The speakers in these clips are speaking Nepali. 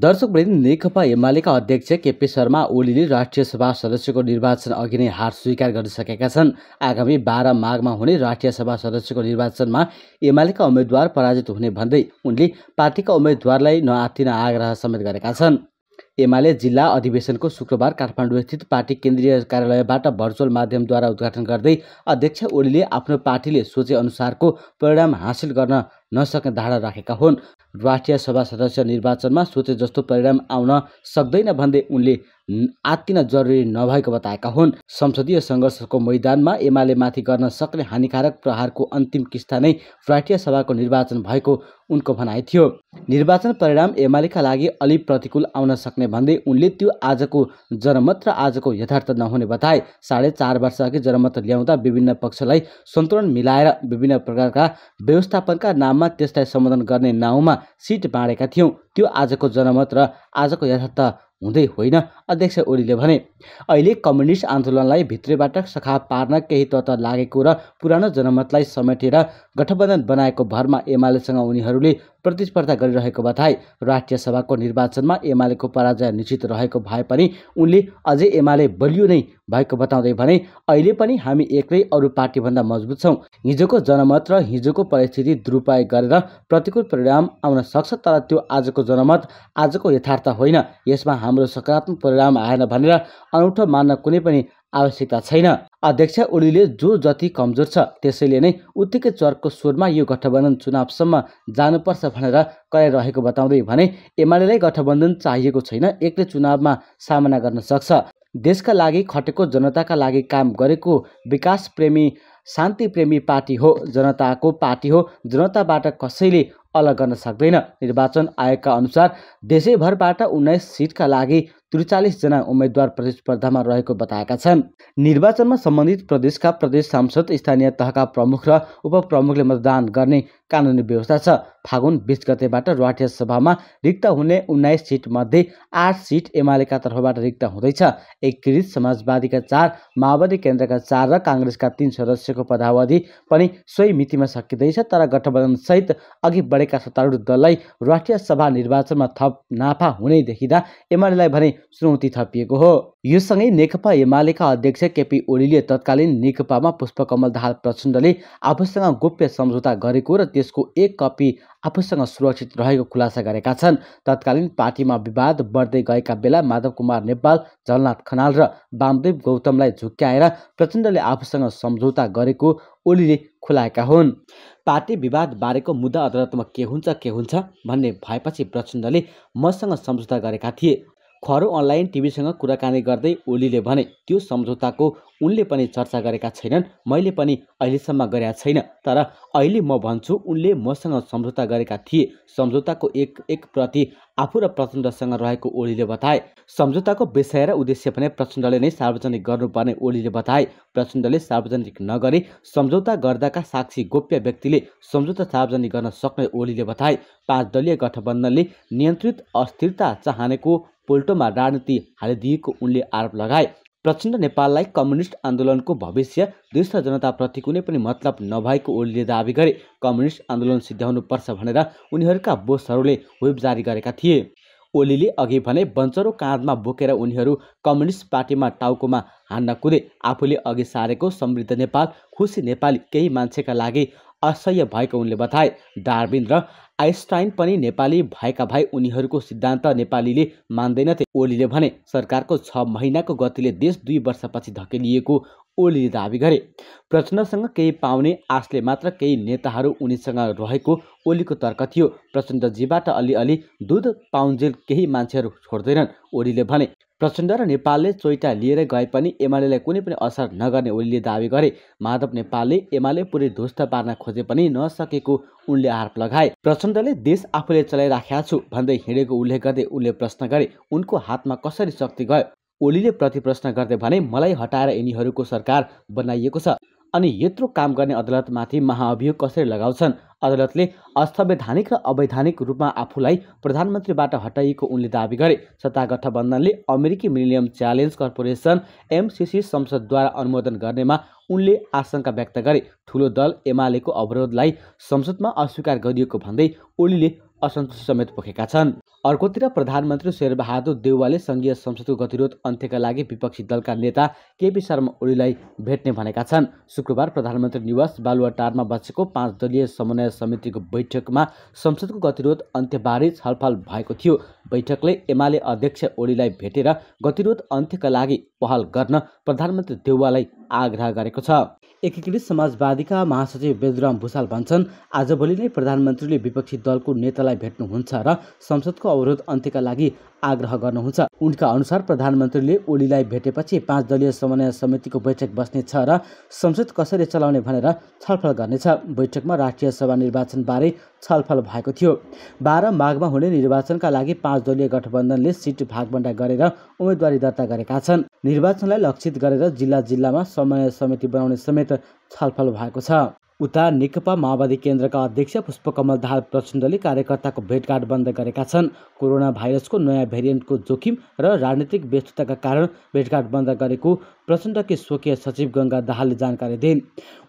दर्शकवृन्द नेकपा एमालेका अध्यक्ष केपी शर्मा ओलीले राष्ट्रिय सभा सदस्यको निर्वाचन अघि नै हार स्वीकार गरिसकेका छन् आगामी बाह्र माघमा हुने राष्ट्रिय सभा सदस्यको निर्वाचनमा एमालेका उम्मेद्वार पराजित हुने भन्दै उनले पार्टीका उम्मेद्वारलाई नआत्तिन आग्रह समेत गरेका छन् एमाले जिल्ला अधिवेशनको शुक्रबार काठमाडौँस्थित पार्टी केन्द्रीय कार्यालयबाट भर्चुअल माध्यमद्वारा उद्घाटन गर्दै अध्यक्ष ओलीले आफ्नो पार्टीले सोचेअनुसारको परिणाम हासिल गर्न नसक्ने धारणा राखेका हुन् राष्ट्रिय सभा सदस्य निर्वाचनमा सोचे जस्तो परिणाम आउन सक्दैन भन्दै उनले आत्तिन जरुरी नभएको बताएका हुन् संसदीय सङ्घर्षको मैदानमा एमाले माथि गर्न सक्ने हानिकारक प्रहारको अन्तिम किस्ता नै प्राटिया सभाको निर्वाचन भएको उनको भनाइ थियो निर्वाचन परिणाम एमालेका लागि अलि प्रतिकूल आउन सक्ने भन्दै उनले त्यो आजको जनमत र आजको यथार्थ नहुने बताए साढे चार वर्षअघि जनमत ल्याउँदा विभिन्न पक्षलाई सन्तुलन मिलाएर विभिन्न प्रकारका व्यवस्थापनका नाममा त्यसलाई सम्बोधन गर्ने नाउँमा सिट बाँडेका थियौँ त्यो आजको जनमत र आजको यथार्थ हुँदै होइन अध्यक्ष ओलीले भने अहिले कम्युनिस्ट आन्दोलनलाई भित्रैबाट सखा पार्न केही तत्त्व लागेको र पुरानो जनमतलाई समेटेर गठबन्धन बनाएको भरमा एमालेसँग उनीहरूले प्रतिस्पर्धा गरिरहेको बताए राष्ट्रिय सभाको निर्वाचनमा एमालेको पराजय निश्चित रहेको भए पनि उनले अझै एमाले बलियो नै भएको बताउँदै भने अहिले पनि हामी एक्लै अरू पार्टीभन्दा मजबुत छौँ हिजोको जनमत र हिजोको परिस्थिति दुरुपयोग गरेर प्रतिकूल परिणाम आउन सक्छ तर त्यो आजको जनमत आजको यथार्थ होइन यसमा हाम्रो सकारात्मक परिणाम आएन भनेर अनौठो मान्न कुनै पनि आवश्यकता छैन अध्यक्ष ओलीले जो जति कमजोर छ त्यसैले नै उत्तिकै चर्को स्वरमा यो गठबन्धन चुनावसम्म जानुपर्छ भनेर कराइरहेको बताउँदै भने एमालेलाई गठबन्धन चाहिएको छैन एक्लै चुनावमा सामना गर्न सक्छ देशका लागि खटेको जनताका लागि काम गरेको विकास प्रेमी शान्ति प्रेमी पार्टी हो जनताको पार्टी हो जनताबाट कसैले अलग गर्न सक्दैन निर्वाचन आयोगका अनुसार देशैभरबाट उन्नाइस सिटका लागि त्रिचालिसजना उम्मेद्वार प्रतिस्पर्धामा रहेको बताएका छन् निर्वाचनमा सम्बन्धित प्रदेशका प्रदेश सांसद स्थानीय तहका प्रमुख र उपप्रमुखले मतदान गर्ने कानुनी व्यवस्था छ फागुन बिस गतेबाट राष्ट्रिय सभामा रिक्त हुने उन्नाइस सिटमध्ये आठ सिट एमालेका तर्फबाट रिक्त हुँदैछ एकीकृत समाजवादीका चार माओवादी केन्द्रका चार र काङ्ग्रेसका तीन सदस्यको पदावधि पनि सोही मितिमा सकिँदैछ तर गठबन्धनसहित अघि बढेका सत्तारूढ दललाई राष्ट्रिय सभा निर्वाचनमा थप नाफा हुने देखिँदा एमालेलाई भने चुनौती थपिएको हो यो सँगै नेकपा एमालेका अध्यक्ष केपी ओलीले तत्कालीन नेकपामा पुष्पकमल दाहाल प्रचण्डले आफूसँग गोप्य सम्झौता गरेको र त्यसको एक कपी आफूसँग सुरक्षित रहेको खुलासा गरेका छन् तत्कालीन पार्टीमा विवाद बढ्दै गएका बेला माधव कुमार नेपाल जलनाथ खनाल र वामदेव गौतमलाई झुक्क्याएर प्रचण्डले आफूसँग सम्झौता गरेको ओलीले खुलाएका हुन् पार्टी विवाद बारेको मुद्दा अदालतमा के हुन्छ के हुन्छ भन्ने भएपछि प्रचण्डले मसँग सम्झौता गरेका थिए खरो अनलाइन टिभीसँग कुराकानी गर्दै ओलीले भने त्यो सम्झौताको उनले पनि चर्चा गरेका छैनन् मैले पनि अहिलेसम्म गरेका छैन तर अहिले म भन्छु उनले मसँग सम्झौता गरेका थिए सम्झौताको एक एक प्रति आफू र प्रचण्डसँग रहेको ओलीले बताए सम्झौताको विषय र उद्देश्य भने प्रचण्डले नै सार्वजनिक गर्नुपर्ने ओलीले बताए प्रचण्डले सार्वजनिक नगरे सम्झौता गर्दाका साक्षी गोप्य व्यक्तिले सम्झौता सार्वजनिक गर्न सक्ने ओलीले बताए पाँच दलीय गठबन्धनले नियन्त्रित अस्थिरता चाहनेको पोल्टोमा राजनीति हालिदिएको उनले आरोप लगाए प्रचण्ड नेपाललाई कम्युनिस्ट आन्दोलनको भविष्य दुष्ट जनताप्रति कुनै पनि मतलब नभएको ओलीले दावी गरे कम्युनिस्ट आन्दोलन सिद्ध्याउनुपर्छ भनेर उनीहरूका बोसहरूले वेब जारी गरेका थिए ओलीले अघि भने बन्चरो काँधमा बोकेर उनीहरू कम्युनिस्ट पार्टीमा टाउकोमा हान्न कुदे आफूले अघि सारेको समृद्ध नेपाल खुसी नेपाली केही मान्छेका लागि असह्य भएको उनले बताए डार्बिन र आइन्स्टाइन पनि नेपाली भएका भाइ उनीहरूको सिद्धान्त नेपालीले मान्दैनथे ओलीले भने सरकारको छ महिनाको गतिले देश दुई वर्षपछि धकेलिएको ओलीले दावी गरे प्रचण्डसँग केही पाउने आशले मात्र केही नेताहरू उनीसँग रहेको ओलीको तर्क थियो प्रचण्डजीबाट अलिअलि दुध पाउन्जेल केही मान्छेहरू छोड्दैनन् ओलीले भने प्रचण्ड र नेपालले चोइटा लिएर गए पनि एमालेलाई कुनै पनि असर नगर्ने ओलीले दावी गरे माधव नेपालले एमाले पुरै ध्वस्त पार्न खोजे पनि नसकेको उनले आरोप लगाए प्रचण्डले देश आफूले चलाइराखेका छु भन्दै हिँडेको उल्लेख गर्दै उनले प्रश्न गरे उनको हातमा कसरी शक्ति गयो ओलीले प्रतिप्रश्न गर्दै भने मलाई हटाएर यिनीहरूको सरकार बनाइएको छ अनि यत्रो काम गर्ने अदालतमाथि महाअभियोग कसरी लगाउँछन् अदालतले असंवैधानिक र अवैधानिक रूपमा आफूलाई प्रधानमन्त्रीबाट हटाइएको उनले दावी गरे सत्ता गठबन्धनले अमेरिकी मिलियम च्यालेन्ज कर्पोरेसन एमसिसी संसदद्वारा अनुमोदन गर्नेमा उनले आशंका व्यक्त गरे ठुलो दल एमालेको अवरोधलाई संसदमा अस्वीकार गरिएको भन्दै ओलीले असन्तोष समेत पोखेका छन् अर्कोतिर प्रधानमन्त्री शेरबहादुर देउवाले सङ्घीय संसदको गतिरोध अन्त्यका लागि विपक्षी दलका नेता केपी शर्मा ओलीलाई भेट्ने भनेका छन् शुक्रबार प्रधानमन्त्री निवास बालुवाटारमा बसेको पाँच दलीय समन्वय समितिको बैठकमा संसदको गतिरोध अन्त्यबारे छलफल भएको थियो बैठकले एमाले अध्यक्ष ओलीलाई भेटेर गतिरोध अन्त्यका लागि पहल गर्न प्रधानमन्त्री देउवालाई आग्रह गरेको छ एकीकृत समाजवादीका महासचिव बेदुराम भूषाल भन्छन् आजभोलि नै प्रधानमन्त्रीले विपक्षी दलको नेतालाई भेट्नुहुन्छ र संसदको अवरोध अन्त्यका लागि आग्रह गर्नुहुन्छ उनका अनुसार प्रधानमन्त्रीले ओलीलाई भेटेपछि पाँच दलीय समन्वय समितिको बैठक बस्नेछ र संसद कसरी चलाउने भनेर छलफल गर्नेछ बैठकमा राष्ट्रिय सभा निर्वाचनबारे छलफल भएको थियो बाह्र माघमा हुने निर्वाचनका लागि पाँच दलीय गठबन्धनले सिट भागभण्डा गरेर उम्मेदवारी दर्ता गरेका छन् निर्वाचनलाई लक्षित गरेर जिल्ला जिल्लामा समन्वय समिति बनाउने समेत छलफल भएको छ उता नेकपा माओवादी केन्द्रका अध्यक्ष पुष्पकमल दाहाल प्रचण्डले कार्यकर्ताको भेटघाट बन्द गरेका छन् कोरोना भाइरसको नयाँ भेरिएन्टको जोखिम र राजनीतिक व्यस्तताका कारण भेटघाट बन्द गरेको प्रचण्डकी स्वकीय सचिव गङ्गा दाहालले जानकारी दिइन्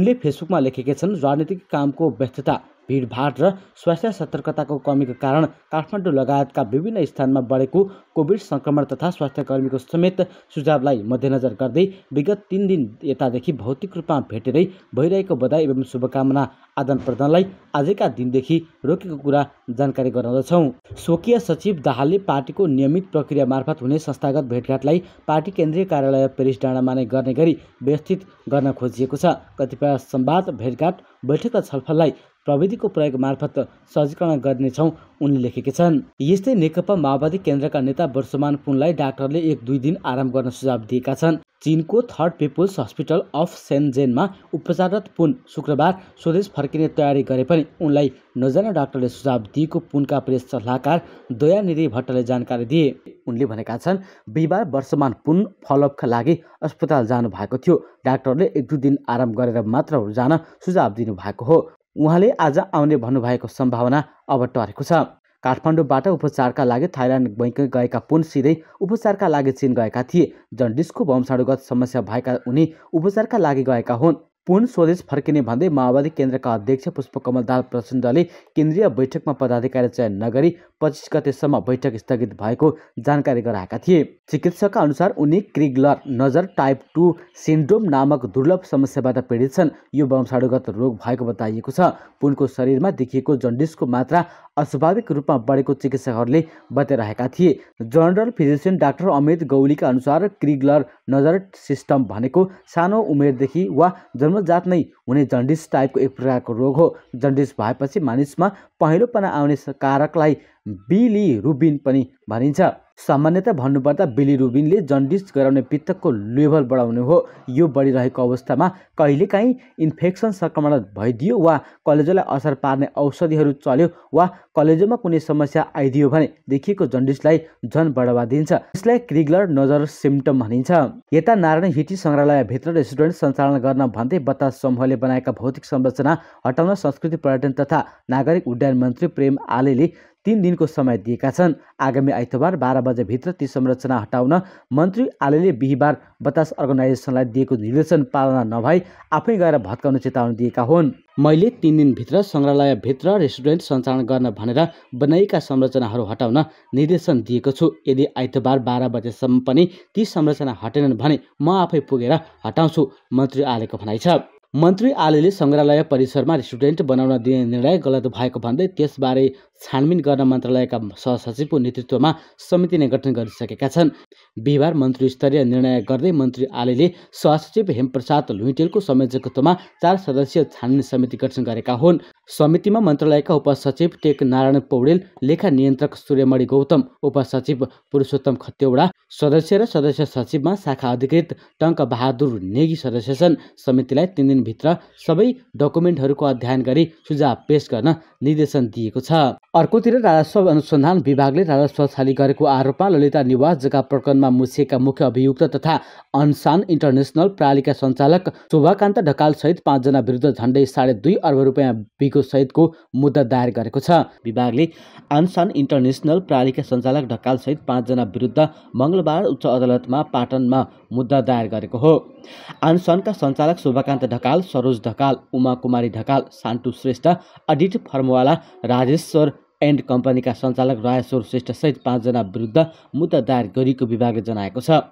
उनले फेसबुकमा लेखेका छन् राजनीतिक कामको व्यस्तता भिडभाड र स्वास्थ्य सतर्कताको कमीको कारण काठमाडौँ लगायतका विभिन्न स्थानमा बढेको कोभिड सङ्क्रमण तथा स्वास्थ्य कर्मीको समेत सुझावलाई मध्यनजर गर्दै विगत तिन दिन यतादेखि भौतिक रूपमा भेटेरै भइरहेको बधाई एवं शुभकामना आदान प्रदानलाई आजका दिनदेखि रोकेको कुरा जानकारी गराउँदछौँ स्वकीय सचिव दाहालले पार्टीको नियमित प्रक्रिया मार्फत हुने संस्थागत भेटघाटलाई पार्टी केन्द्रीय कार्यालय पेरिस डाँडामा नै गर्ने गरी व्यवस्थित गर्न खोजिएको छ कतिपय सम्वाद भेटघाट बैठक र छलफललाई प्रविधिको प्रयोग मार्फत सहजीकरण गर्नेछौँ उनले लेखेकी छन् यस्तै नेकपा माओवादी केन्द्रका नेता वर्षमान पुनलाई डाक्टरले एक दुई दिन आराम गर्न सुझाव दिएका छन् चिनको थर्ड पिपुल्स हस्पिटल अफ सेन्जेनमा उपचाररत पुन शुक्रबार स्वदेश फर्किने तयारी गरे पनि उनलाई नजान डाक्टरले सुझाव दिएको पुनका प्रेस सल्लाहकार दयानिधि भट्टले जानकारी दिए उनले भनेका छन् बिहिबार वर्षमान पुन फलोअपका लागि अस्पताल जानु भएको थियो डाक्टरले एक दुई दिन आराम गरेर मात्र जान सुझाव दिनुभएको हो उहाँले आज आउने भन्नुभएको सम्भावना अब टरेको छ काठमाडौँबाट उपचारका लागि थाइल्यान्ड बैङ्क गएका पुन सिधै उपचारका लागि चीन गएका थिए जन्डिसको वंशाणुगत समस्या भएका उनी उपचारका लागि गएका हुन् पुन स्वदेश फर्किने भन्दै माओवादी केन्द्रका अध्यक्ष पुष्पकमल दाल प्रचण्डले केन्द्रीय बैठकमा पदाधिकारी चयन नगरी पच्चिस गतेसम्म बैठक स्थगित भएको जानकारी गराएका थिए चिकित्सकका अनुसार उनी क्रिगलर नजर टाइप टू सिन्ड्रोम नामक दुर्लभ समस्याबाट पीडित छन् यो वंशाणुगत रोग भएको बताइएको छ पुनको शरीरमा देखिएको जन्डिसको मात्रा अस्वाभाविक रूपमा बढेको चिकित्सकहरूले बताइरहेका थिए जनरल फिजिसियन डाक्टर अमित गौलीका अनुसार क्रिगलर नजर सिस्टम भनेको सानो उमेरदेखि वा जन्म जात नै हुने जन्डिस टाइपको एक प्रकारको रोग हो जन्डिस भएपछि मानिसमा पहिलोपना आउने कारकलाई रुबिन पनि भनिन्छ सामान्यतया भन्नुपर्दा बिलिरुबिनले जन्डिस गराउने पित्तको लेभल बढाउने हो यो बढिरहेको अवस्थामा कहिलेकाहीँ इन्फेक्सन सङ्क्रमण भइदियो वा कलेजोलाई असर पार्ने औषधिहरू चल्यो वा कलेजोमा कुनै समस्या आइदियो भने देखिएको जन्डिसलाई झन बढावा दिन्छ यसलाई क्रिगलर नजर सिम्टम भनिन्छ यता नारायण हिटी सङ्ग्रहालयभित्र रेस्टुरेन्ट सञ्चालन गर्न भन्दै बतास समूहले बनाएका भौतिक संरचना हटाउन संस्कृति पर्यटन तथा नागरिक उड्डयन मन्त्री प्रेम आलेले तिन दिनको समय दिएका छन् आगामी आइतबार बाह्र बजेभित्र ती संरचना हटाउन मन्त्री आलेले बिहिबार बतास अर्गनाइजेसनलाई दिएको निर्देशन पालना नभई आफै गएर भत्काउन चेतावनी दिएका हुन् मैले तिन दिनभित्र सङ्ग्रहालयभित्र रेस्टुरेन्ट सञ्चालन गर्न भनेर बनाइएका संरचनाहरू हटाउन निर्देशन दिएको छु यदि आइतबार बाह्र बजेसम्म पनि ती संरचना हटेनन् भने म आफै पुगेर हटाउँछु मन्त्री आलेको भनाइ छ मन्त्री आलेले सङ्ग्रहालय परिसरमा रेस्टुरेन्ट बनाउन दिने निर्णय गलत भएको भन्दै त्यसबारे छानबिन गर्न मन्त्रालयका सहसचिवको नेतृत्वमा समिति नै गठन गरिसकेका छन् बिहिबार मन्त्री स्तरीय निर्णय गर्दै मन्त्री आलेले सहसचिव हेमप्रसाद लुइटेलको संयोजकत्वमा चार सदस्यीय छानबिन समिति गठन गरेका हुन् समितिमा मन्त्रालयका उपसचिव टेक नारायण पौडेल लेखा नियन्त्रक सूर्यमणि गौतम उपसचिव पुरुषोत्तम खत्यौडा सदस्य र सदस्य सचिवमा शाखा अधिकृत टङ्क बहादुर नेगी सदस्य छन् समितिलाई तिन दिन दिनभित्र सबै डकुमेन्टहरूको अध्ययन गरी सुझाव पेश गर्न निर्देशन दिएको छ अर्कोतिर राजस्व अनुसन्धान विभागले राजस्व छाली गरेको आरोपमा ललिता निवास जग्गा प्रकरणमा मुछिएका मुख्य अभियुक्त तथा अनसान इन्टरनेसनल प्रालीका सञ्चालक शोभाकान्त ढकाल ढकालसहित पाँचजना विरुद्ध झन्डै साढे दुई अर्ब रुपियाँ बिगो सहितको मुद्दा दायर गरेको छ विभागले अनसान इन्टरनेसनल प्रालीका सञ्चालक ढकालसहित पाँचजना विरुद्ध मङ्गलबार उच्च अदालतमा पाटनमा मुद्दा दायर गरेको हो आनसनका सञ्चालक शोभाकान्त ढकाल सरोज ढकाल उमा कुमारी ढकाल सान्टु श्रेष्ठ अडिट फर्मवाला राजेश्वर एन्ड कम्पनीका सञ्चालक रायस्वर श्रेष्ठसहित पाँचजना विरुद्ध मुद्दा दायर गरिएको विभागले जनाएको छ